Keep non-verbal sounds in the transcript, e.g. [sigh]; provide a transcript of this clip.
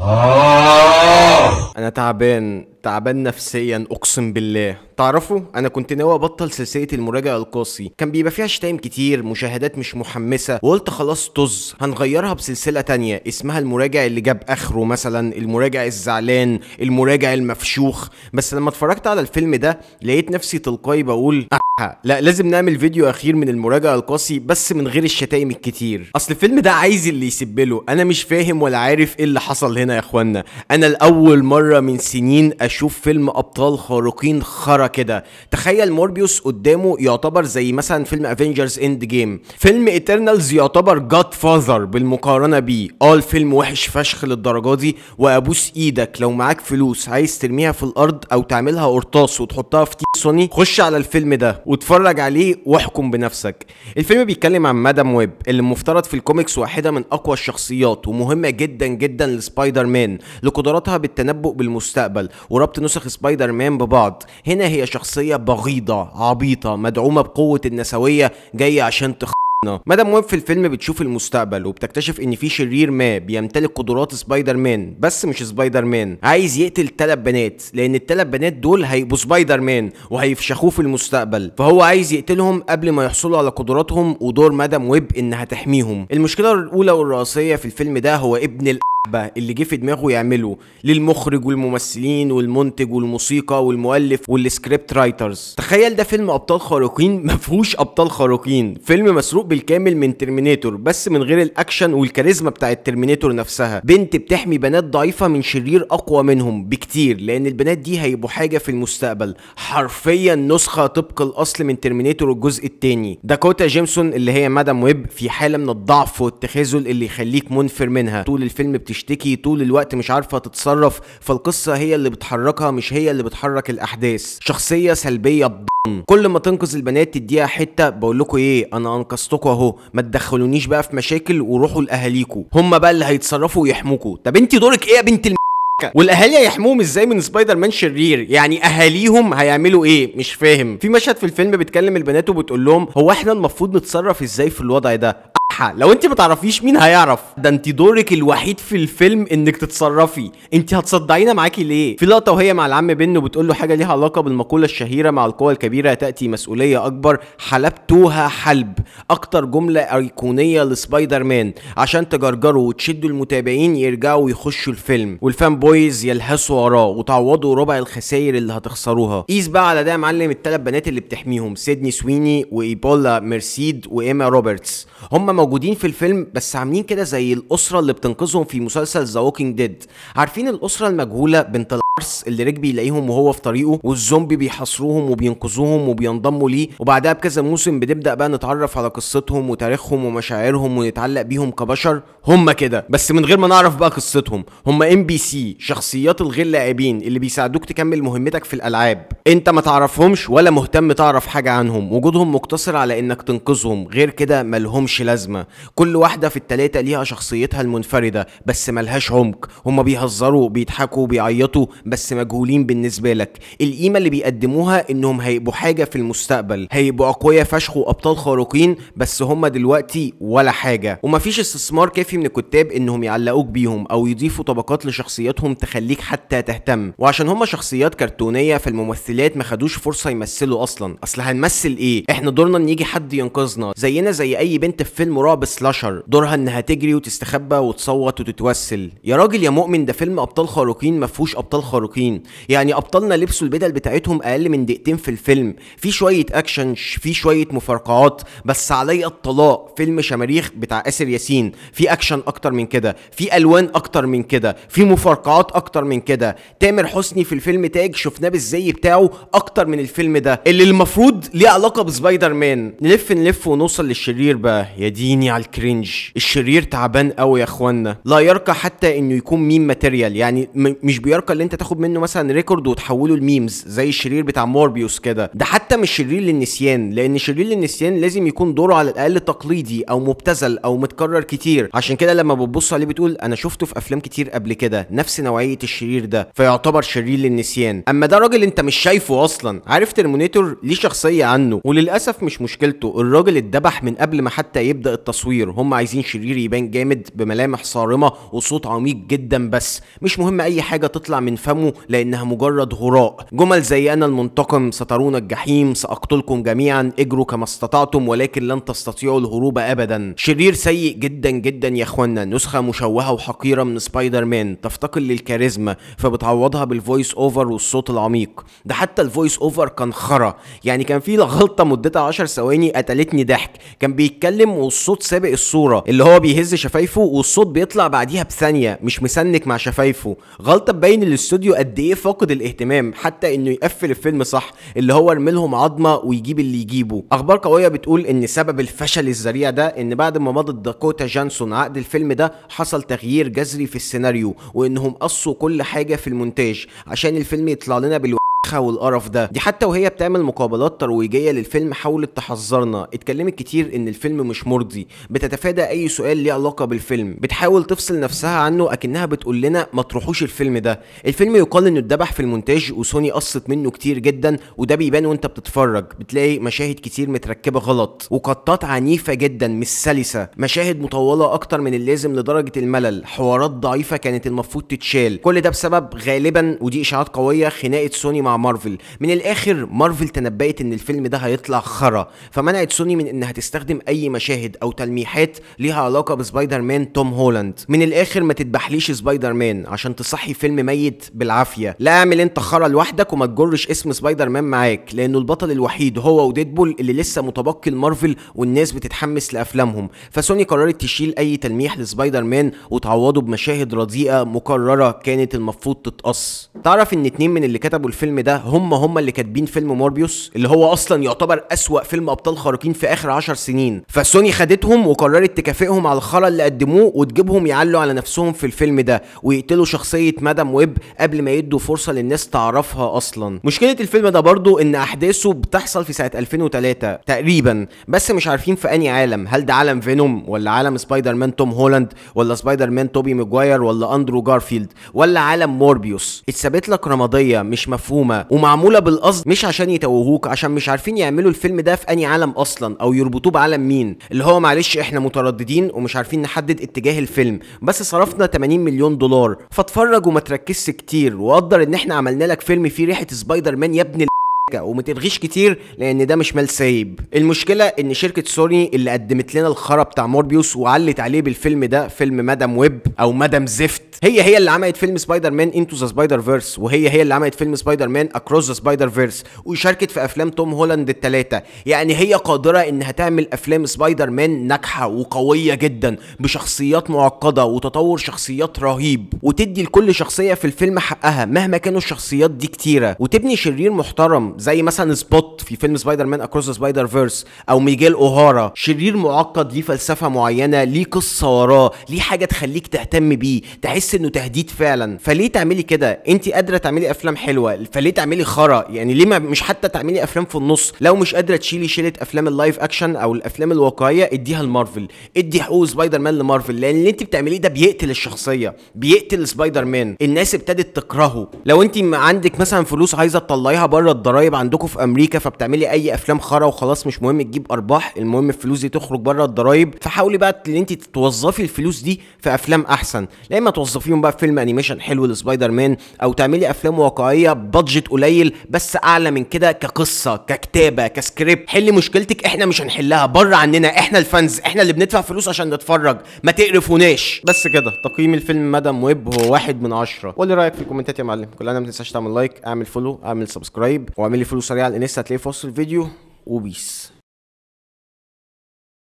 آه. انا تعبان تعبان نفسيا اقسم بالله تعرفوا انا كنت ناوي ابطل سلسله المراجع القاسي كان بيبقى فيها شتايم كتير مشاهدات مش محمسه وقلت خلاص طز هنغيرها بسلسله تانية اسمها المراجع اللي جاب اخره مثلا المراجع الزعلان المراجع المفشوخ بس لما اتفرجت على الفيلم ده لقيت نفسي تلقائي بقول أحا. لا لازم نعمل فيديو اخير من المراجع القاسي بس من غير الشتايم الكتير اصل الفيلم ده عايز اللي له انا مش فاهم ولا عارف ايه اللي حصل هنا يا اخوانا انا لاول مره من سنين اشوف فيلم ابطال خارقين خرا كده تخيل موربيوس قدامه يعتبر زي مثلا فيلم افنجرز اند جيم فيلم ايترنالز يعتبر جاد فاذر بالمقارنه بيه اه الفيلم وحش فشخ للدرجه دي وابوس ايدك لو معاك فلوس عايز ترميها في الارض او تعملها قرطاس وتحطها في سوني خش على الفيلم ده واتفرج عليه واحكم بنفسك الفيلم بيتكلم عن مادام ويب اللي مفترض في الكوميكس واحده من اقوى الشخصيات ومهمه جدا جدا لسبايدر مان لقدراتها بالتنبؤ بالمستقبل وربط نسخ سبايدر مان ببعض هنا هي شخصية بغيضة عبيطة مدعومة بقوة النسوية جاية عشان تخ مدام ويب في الفيلم بتشوف المستقبل وبتكتشف ان في شرير ما بيمتلك قدرات سبايدر مان بس مش سبايدر مان عايز يقتل تلات بنات لان التلات بنات دول هيبقوا سبايدر مان وهيفشخوه في المستقبل فهو عايز يقتلهم قبل ما يحصلوا على قدراتهم ودور مدام ويب انها تحميهم المشكله الاولى والرئيسيه في الفيلم ده هو ابن ال اللي جه في دماغه يعمله للمخرج والممثلين والمنتج والموسيقى والمؤلف والسكريبت رايترز تخيل ده فيلم ابطال خارقين [laughs] ما فيهوش ابطال خارقين فيلم مسروق بالكامل من ترمينيتور بس من غير الاكشن والكاريزما بتاع الترمينيتور نفسها بنت بتحمي بنات ضعيفه من شرير اقوى منهم بكتير لان البنات دي هيبقوا حاجه في المستقبل حرفيا نسخه طبق الاصل من ترمينيتور الجزء الثاني داكوتا جيمسون اللي هي مدام ويب في حاله من الضعف والتخاذل اللي يخليك منفر منها طول الفيلم بتشتكي طول الوقت مش عارفه تتصرف فالقصه هي اللي بتحركها مش هي اللي بتحرك الاحداث شخصيه سلبيه ب... كل ما تنقذ البنات تديها حته بقول لكم ايه انا انقذتكم اهو ما تدخلونيش بقى في مشاكل وروحوا لاهاليكوا هم بقى اللي هيتصرفوا ويحموكوا طب انت دورك ايه يا بنت الم... [laughs] والاهالي هيحموهم ازاي من سبايدر مان شرير يعني اهاليهم هيعملوا ايه مش فاهم في مشهد في الفيلم بتكلم البنات وبتقول لهم هو احنا المفروض نتصرف ازاي في الوضع ده ملحه لو انت ما تعرفيش مين هيعرف ده انت دورك الوحيد في الفيلم انك تتصرفي انت هتصدعينا معاكي ليه في لقطه وهي مع العم بنو بتقول له حاجه ليها علاقه بالمقوله الشهيره مع القوى الكبيره تاتي مسؤوليه اكبر حلبتوها حلب اكتر جمله ايقونيه لسبايدر مان عشان تجرجروا وتشدوا المتابعين يرجعوا يخشوا الفيلم والفان بويز يلهسوا وراه وتعوضوا ربع الخسائر اللي هتخسروها قيس بقى على ده يا معلم الثلاث بنات اللي بتحميهم سيدني سويني وايبولا ميرسيد وايما روبرتس هم موجودين موجودين في الفيلم بس عاملين كده زي الاسره اللي بتنقذهم في مسلسل ذا ووكينج ديد عارفين الاسره المجهوله بنت العرس اللي ريك يلاقيهم وهو في طريقه والزومبي بيحاصروهم وبينقذوهم وبينضموا ليه وبعدها بكذا موسم بنبدا بقى نتعرف على قصتهم وتاريخهم ومشاعرهم ونتعلق بيهم كبشر هم كده بس من غير ما نعرف بقى قصتهم هم ام بي سي شخصيات الغير لاعبين اللي بيساعدوك تكمل مهمتك في الالعاب انت ما تعرفهمش ولا مهتم تعرف حاجه عنهم وجودهم مقتصر على انك تنقذهم غير كده ملهمش لازمه كل واحده في التلاته ليها شخصيتها المنفرده بس ملهاش عمق هم بيهزروا بيضحكوا بيعيطوا بس مجهولين بالنسبه لك القيمه اللي بيقدموها انهم هيبقوا حاجه في المستقبل هيبقوا اقوياء فشخ وابطال خارقين بس هم دلوقتي ولا حاجه ومفيش استثمار كافي من الكتاب انهم يعلقوك بيهم او يضيفوا طبقات لشخصياتهم تخليك حتى تهتم وعشان هم شخصيات كرتونيه فالممثلات ما خدوش فرصه يمثلوا اصلا اصل هنمثل ايه احنا دورنا ان يجي حد ينقذنا زينا زي اي بنت في فيلم رعب سلاشر دورها انها تجري وتستخبى وتصوت وتتوسل يا راجل يا مؤمن ده فيلم ابطال خارقين ما فيهوش ابطال خارقين يعني ابطالنا لبسوا البدل بتاعتهم اقل من دقيقتين في الفيلم في شويه اكشن في شويه مفرقعات بس علي الطلاق فيلم شماريخ بتاع اسر ياسين في اكشن اكتر من كده في الوان اكتر من كده في مفرقعات اكتر من كده تامر حسني في الفيلم تاج شفناه بالزي بتاعه اكتر من الفيلم ده اللي المفروض ليه علاقه بسبايدر مان نلف نلف ونوصل للشرير بقى يا ديني على الكرنج الشرير تعبان قوي يا اخوانا لا يرقى حتى انه يكون ميم ماتيريال يعني مش بيرقى اللي انت تاخد منه مثلا ريكورد وتحوله لميمز زي الشرير بتاع موربيوس كده ده حتى مش شرير للنسيان لان شرير للنسيان لازم يكون دوره على الاقل تقليدي او مبتذل او متكرر كتير عشان كده لما بتبص عليه بتقول انا شفته في افلام كتير قبل كده نفس نوعيه الشرير ده فيعتبر شرير للنسيان اما ده راجل انت مش شايفه اصلا عارف ترمونيتور ليه شخصيه عنه وللاسف مش مشكلته الراجل اتذبح من قبل ما حتى يبدا التصوير هم عايزين شرير يبان جامد بملامح صارمه وصوت عميق جدا بس مش مهم اي حاجه تطلع من فم تفهموا لانها مجرد هراء جمل زي انا المنتقم سترون الجحيم ساقتلكم جميعا اجروا كما استطعتم ولكن لن تستطيعوا الهروب ابدا شرير سيء جدا جدا يا اخوانا نسخه مشوهه وحقيره من سبايدر مان تفتقر للكاريزما فبتعوضها بالفويس اوفر والصوت العميق ده حتى الفويس اوفر كان خرا يعني كان في غلطه مدتها 10 ثواني قتلتني ضحك كان بيتكلم والصوت سابق الصوره اللي هو بيهز شفايفه والصوت بيطلع بعديها بثانيه مش مسنك مع شفايفه غلطه تبين الاستوديو الاستوديو قد ايه فاقد الاهتمام حتى انه يقفل الفيلم صح اللي هو يرمي عظمه ويجيب اللي يجيبه اخبار قويه بتقول ان سبب الفشل الذريع ده ان بعد ما مضت داكوتا جانسون عقد الفيلم ده حصل تغيير جذري في السيناريو وانهم قصوا كل حاجه في المونتاج عشان الفيلم يطلع لنا بالوحيد والقرف ده دي حتى وهي بتعمل مقابلات ترويجيه للفيلم حاولت تحذرنا اتكلمت كتير ان الفيلم مش مرضي بتتفادى اي سؤال ليه علاقه بالفيلم بتحاول تفصل نفسها عنه اكنها بتقول لنا ما تروحوش الفيلم ده الفيلم يقال انه اتذبح في المونتاج وسوني قصت منه كتير جدا وده بيبان وانت بتتفرج بتلاقي مشاهد كتير متركبه غلط وقطات عنيفه جدا مش سلسه مشاهد مطوله اكتر من اللازم لدرجه الملل حوارات ضعيفه كانت المفروض تتشال كل ده بسبب غالبا ودي اشاعات قويه خناقه سوني مع مع مارفل من الاخر مارفل تنبأت ان الفيلم ده هيطلع خرا فمنعت سوني من انها تستخدم اي مشاهد او تلميحات ليها علاقه بسبايدر مان توم هولاند من الاخر ما تذبحليش سبايدر مان عشان تصحي فيلم ميت بالعافيه لا اعمل انت خرا لوحدك وما تجرش اسم سبايدر مان معاك لانه البطل الوحيد هو وديدبول اللي لسه متبقي المارفل والناس بتتحمس لافلامهم فسوني قررت تشيل اي تلميح لسبايدر مان وتعوضه بمشاهد رديئه مكرره كانت المفروض تتقص تعرف ان اتنين من اللي كتبوا الفيلم الفيلم ده هم هم اللي كاتبين فيلم موربيوس اللي هو اصلا يعتبر اسوا فيلم ابطال خارقين في اخر 10 سنين فسوني خدتهم وقررت تكافئهم على الخرا اللي قدموه وتجيبهم يعلوا على نفسهم في الفيلم ده ويقتلوا شخصيه مدام ويب قبل ما يدوا فرصه للناس تعرفها اصلا مشكله الفيلم ده برضو ان احداثه بتحصل في سنه 2003 تقريبا بس مش عارفين في اني عالم هل ده عالم فينوم ولا عالم سبايدر مان توم هولاند ولا سبايدر مان توبي ماجواير ولا اندرو جارفيلد ولا عالم موربيوس اتثبت لك رماديه مش مفهومه معلومه ومعموله بالقصد مش عشان يتوهوك عشان مش عارفين يعملوا الفيلم ده في اني عالم اصلا او يربطوه بعالم مين اللي هو معلش احنا مترددين ومش عارفين نحدد اتجاه الفيلم بس صرفنا 80 مليون دولار فاتفرج وما تركزش كتير وقدر ان احنا عملنا لك فيلم فيه ريحه سبايدر مان يا ابن وما تلغيش كتير لان ده مش مال سايب المشكله ان شركه سوني اللي قدمت لنا الخرا بتاع موربيوس وعلت عليه بالفيلم ده فيلم مدام ويب او مدام زفت هي هي اللي عملت فيلم سبايدر مان انتو ذا سبايدر فيرس وهي هي اللي عملت فيلم سبايدر مان اكروس ذا سبايدر فيرس وشاركت في افلام توم هولاند الثلاثه يعني هي قادره انها تعمل افلام سبايدر مان ناجحه وقويه جدا بشخصيات معقده وتطور شخصيات رهيب وتدي لكل شخصيه في الفيلم حقها مهما كانوا الشخصيات دي كتيره وتبني شرير محترم زي مثلا سبوت في فيلم سبايدر مان اكروس سبايدر فيرس او ميجيل اوهارا شرير معقد ليه فلسفه معينه ليه قصه وراه ليه حاجه تخليك تهتم بيه تحس انه تهديد فعلا فليه تعملي كده انت قادره تعملي افلام حلوه فليه تعملي خرا يعني ليه ما مش حتى تعملي افلام في النص لو مش قادره تشيلي شيله افلام اللايف اكشن او الافلام الواقعيه اديها لمارفل ادي حقوق سبايدر مان لمارفل لان اللي انت بتعمليه ده بيقتل الشخصيه بيقتل سبايدر مان الناس ابتدت تكرهه لو انت عندك مثلا فلوس عايزه تطلعيها بره الضرايب قريب عندكم في امريكا فبتعملي اي افلام خرا وخلاص مش مهم تجيب ارباح المهم الفلوس دي تخرج بره الضرايب فحاولي بقى ان انت توظفي الفلوس دي في افلام احسن يا اما توظفيهم بقى في فيلم انيميشن حلو لسبايدر مان او تعملي افلام واقعيه بادجت قليل بس اعلى من كده كقصه ككتابه كسكريبت حلي مشكلتك احنا مش هنحلها بره عننا احنا الفانز احنا اللي بندفع فلوس عشان نتفرج ما تقرفوناش بس كده تقييم الفيلم مدام ويب هو واحد من عشرة قولي رايك في الكومنتات يا معلم كلنا ما تنساش تعمل لايك اعمل فولو اعمل سبسكرايب واعمل اللي في الوصول على الانستا في وصف الفيديو وبيس